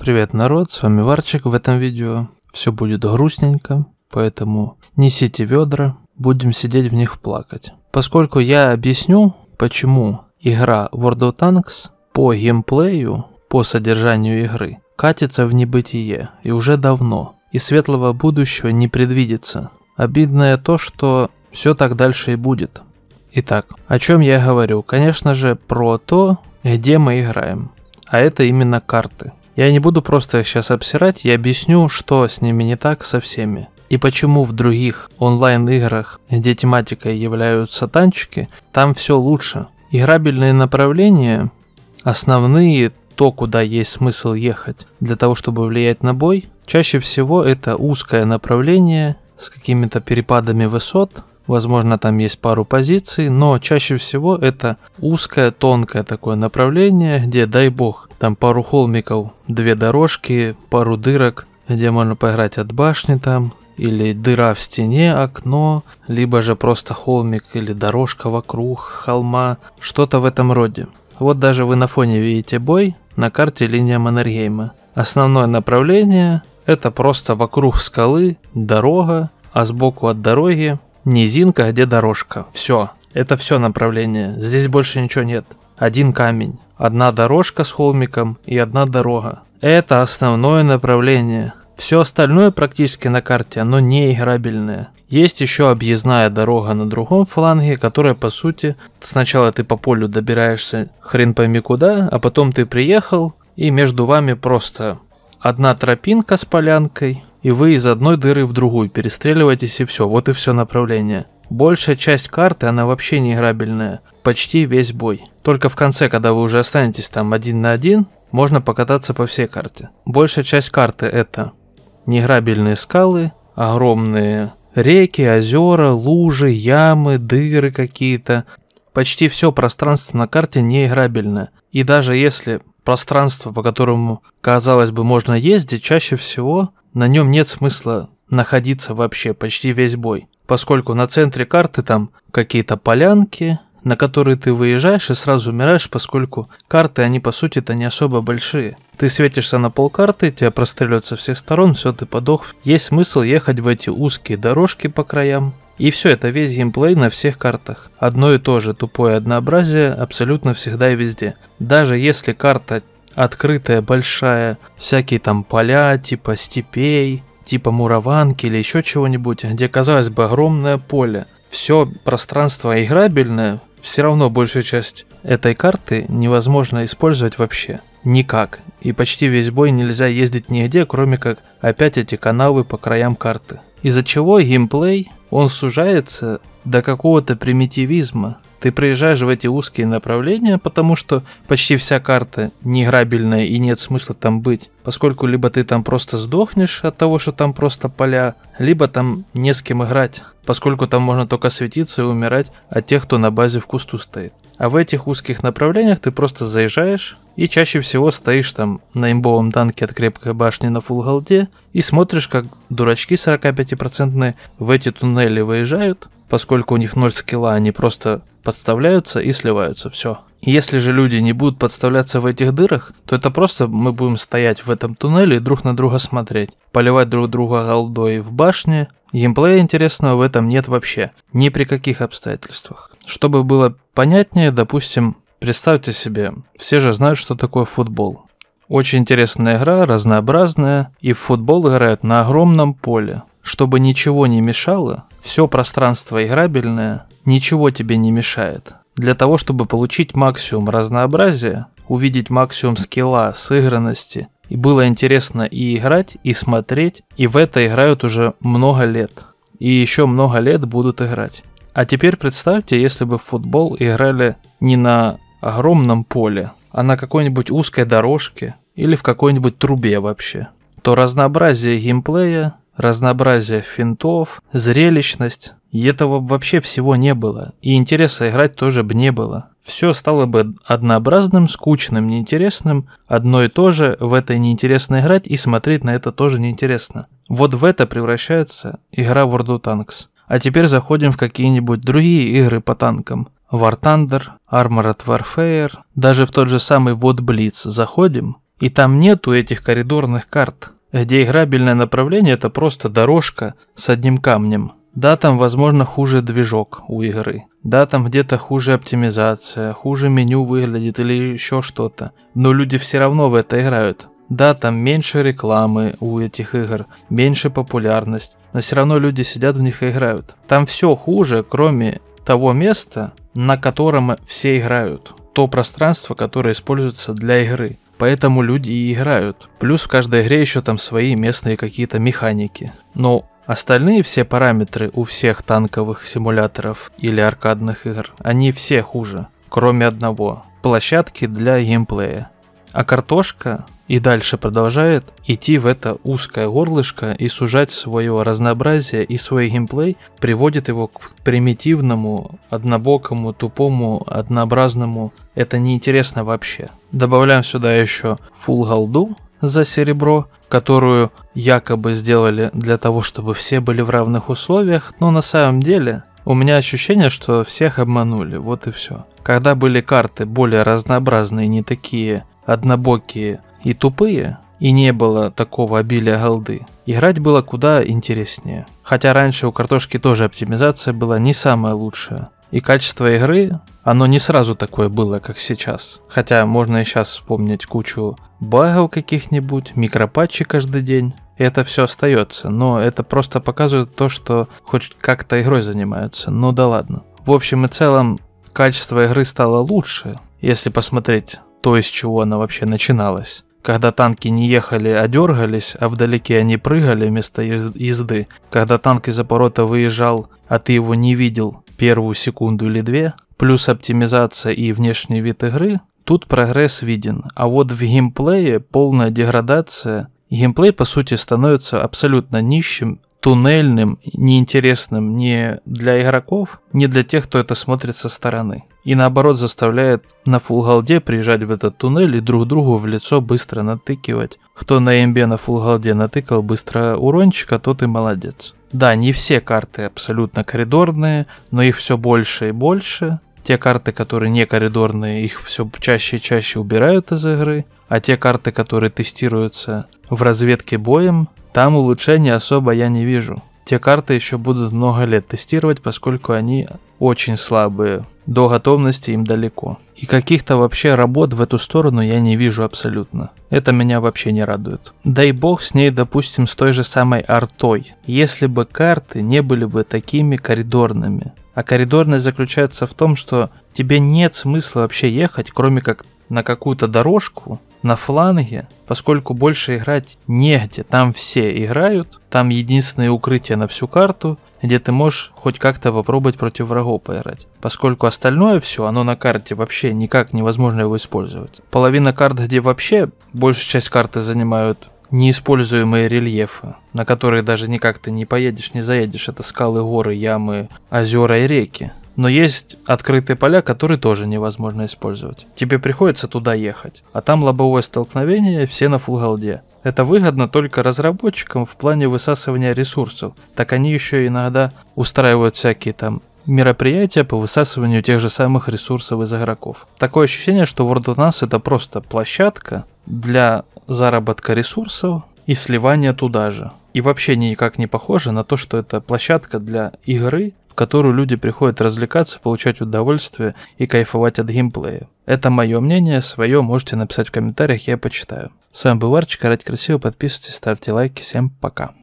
Привет, народ, с вами Варчик. В этом видео все будет грустненько, поэтому несите ведра, будем сидеть в них плакать. Поскольку я объясню, почему игра World of Tanks по геймплею, по содержанию игры, катится в небытие и уже давно, и светлого будущего не предвидится. Обидное то, что все так дальше и будет. Итак, о чем я говорю? Конечно же, про то, где мы играем. А это именно карты. Я не буду просто их сейчас обсирать, я объясню, что с ними не так со всеми. И почему в других онлайн-играх, где тематикой являются танчики, там все лучше. Играбельные направления, основные, то, куда есть смысл ехать для того, чтобы влиять на бой, чаще всего это узкое направление с какими-то перепадами высот, возможно, там есть пару позиций, но чаще всего это узкое, тонкое такое направление, где, дай бог, там пару холмиков, две дорожки, пару дырок, где можно поиграть от башни там, или дыра в стене, окно, либо же просто холмик или дорожка вокруг холма, что-то в этом роде. Вот даже вы на фоне видите бой, на карте линия Маннергейма. Основное направление – это просто вокруг скалы, дорога, а сбоку от дороги – низинка, где дорожка. Все, это все направление, здесь больше ничего нет. Один камень. Одна дорожка с холмиком и одна дорога. Это основное направление. Все остальное практически на карте, оно не играбельное. Есть еще объездная дорога на другом фланге, которая по сути сначала ты по полю добираешься хрен пойми куда, а потом ты приехал и между вами просто одна тропинка с полянкой, и вы из одной дыры в другую перестреливаетесь и все, вот и все направление. Большая часть карты, она вообще не играбельная почти весь бой. Только в конце, когда вы уже останетесь там один на один, можно покататься по всей карте. Большая часть карты это неграбельные скалы, огромные реки, озера, лужи, ямы, дыры какие-то. Почти все пространство на карте неиграбельное. И даже если пространство, по которому, казалось бы, можно ездить, чаще всего на нем нет смысла находиться вообще почти весь бой. Поскольку на центре карты там какие-то полянки, на которые ты выезжаешь и сразу умираешь, поскольку карты, они по сути-то не особо большие. Ты светишься на полкарты, тебя простреливают со всех сторон, все, ты подох. Есть смысл ехать в эти узкие дорожки по краям. И все, это весь геймплей на всех картах. Одно и то же, тупое однообразие абсолютно всегда и везде. Даже если карта открытая, большая, всякие там поля, типа степей, типа мураванки или еще чего-нибудь, где, казалось бы, огромное поле, все пространство играбельное, все равно большую часть этой карты невозможно использовать вообще. Никак. И почти весь бой нельзя ездить нигде, кроме как опять эти канавы по краям карты. Из-за чего геймплей, он сужается до какого-то примитивизма. Ты приезжаешь в эти узкие направления, потому что почти вся карта неиграбельная и нет смысла там быть. Поскольку либо ты там просто сдохнешь от того, что там просто поля, либо там не с кем играть, поскольку там можно только светиться и умирать от тех, кто на базе в кусту стоит. А в этих узких направлениях ты просто заезжаешь и чаще всего стоишь там на имбовом танке от крепкой башни на фулл и смотришь, как дурачки 45% в эти туннели выезжают, поскольку у них ноль скилла, они просто подставляются и сливаются, все. Если же люди не будут подставляться в этих дырах, то это просто мы будем стоять в этом туннеле и друг на друга смотреть, поливать друг друга голдой в башне. Геймплея интересного в этом нет вообще, ни при каких обстоятельствах. Чтобы было понятнее, допустим, представьте себе, все же знают, что такое футбол. Очень интересная игра, разнообразная, и в футбол играют на огромном поле чтобы ничего не мешало, все пространство играбельное, ничего тебе не мешает. Для того, чтобы получить максимум разнообразия, увидеть максимум скилла, сыгранности, и было интересно и играть, и смотреть, и в это играют уже много лет. И еще много лет будут играть. А теперь представьте, если бы в футбол играли не на огромном поле, а на какой-нибудь узкой дорожке или в какой-нибудь трубе вообще, то разнообразие геймплея разнообразие финтов, зрелищность. И этого вообще всего не было. И интереса играть тоже бы не было. Все стало бы однообразным, скучным, неинтересным. Одно и то же, в это неинтересно играть и смотреть на это тоже неинтересно. Вот в это превращается игра World of Tanks. А теперь заходим в какие-нибудь другие игры по танкам. War Thunder, Armored Warfare, даже в тот же самый Вот Blitz заходим, и там нету этих коридорных карт где играбельное направление – это просто дорожка с одним камнем. Да, там, возможно, хуже движок у игры. Да, там где-то хуже оптимизация, хуже меню выглядит или еще что-то. Но люди все равно в это играют. Да, там меньше рекламы у этих игр, меньше популярность, но все равно люди сидят в них и играют. Там все хуже, кроме того места, на котором все играют. То пространство, которое используется для игры. Поэтому люди и играют. Плюс в каждой игре еще там свои местные какие-то механики. Но Остальные все параметры у всех танковых симуляторов или аркадных игр, они все хуже, кроме одного – площадки для геймплея а картошка и дальше продолжает идти в это узкое горлышко и сужать свое разнообразие и свой геймплей, приводит его к примитивному, однобокому, тупому, однообразному. Это неинтересно вообще. Добавляем сюда еще full голду за серебро, которую якобы сделали для того, чтобы все были в равных условиях, но на самом деле у меня ощущение, что всех обманули, вот и все. Когда были карты более разнообразные, не такие однобокие и тупые, и не было такого обилия голды. Играть было куда интереснее. Хотя раньше у картошки тоже оптимизация была не самая лучшая. И качество игры, оно не сразу такое было, как сейчас. Хотя можно и сейчас вспомнить кучу багов каких-нибудь, микропатчи каждый день. это все остается, но это просто показывает то, что хоть как-то игрой занимаются. но ну да ладно. В общем и целом, качество игры стало лучше, если посмотреть то, из чего она вообще начиналась. Когда танки не ехали, а дергались, а вдалеке они прыгали вместо езды. Когда танк из оборота выезжал, а ты его не видел первую секунду или две, плюс оптимизация и внешний вид игры, тут прогресс виден. А вот в геймплее полная деградация. Геймплей, по сути, становится абсолютно нищим, туннельным, неинтересным не для игроков, не для тех, кто это смотрит со стороны. И наоборот заставляет на фулголде приезжать в этот туннель и друг другу в лицо быстро натыкивать. Кто на имбе на фулголде натыкал быстро урончика, тот и молодец. Да, не все карты абсолютно коридорные, но их все больше и больше те карты, которые не коридорные, их все чаще и чаще убирают из игры, а те карты, которые тестируются в разведке боем, там улучшений особо я не вижу. Те карты еще будут много лет тестировать, поскольку они очень слабые. До готовности им далеко. И каких-то вообще работ в эту сторону я не вижу абсолютно. Это меня вообще не радует. Дай бог с ней, допустим, с той же самой артой. Если бы карты не были бы такими коридорными. А коридорность заключается в том, что тебе нет смысла вообще ехать, кроме как на какую-то дорожку, на фланге, поскольку больше играть негде. Там все играют, там единственное укрытие на всю карту, где ты можешь хоть как-то попробовать против врагов поиграть. Поскольку остальное все, оно на карте вообще никак невозможно его использовать. Половина карт, где вообще большую часть карты занимают неиспользуемые рельефы, на которые даже никак ты не поедешь, не заедешь. Это скалы, горы, ямы, озера и реки. Но есть открытые поля, которые тоже невозможно использовать. Тебе приходится туда ехать. А там лобовое столкновение, все на фулголде. Это выгодно только разработчикам в плане высасывания ресурсов. Так они еще иногда устраивают всякие там мероприятия по высасыванию тех же самых ресурсов из игроков. Такое ощущение, что World of Nas это просто площадка для заработка ресурсов и сливания туда же. И вообще никак не похоже на то, что это площадка для игры, в которую люди приходят развлекаться, получать удовольствие и кайфовать от геймплея. Это мое мнение, свое можете написать в комментариях, я почитаю. С вами был Арчик, орать красиво, подписывайтесь, ставьте лайки, всем пока.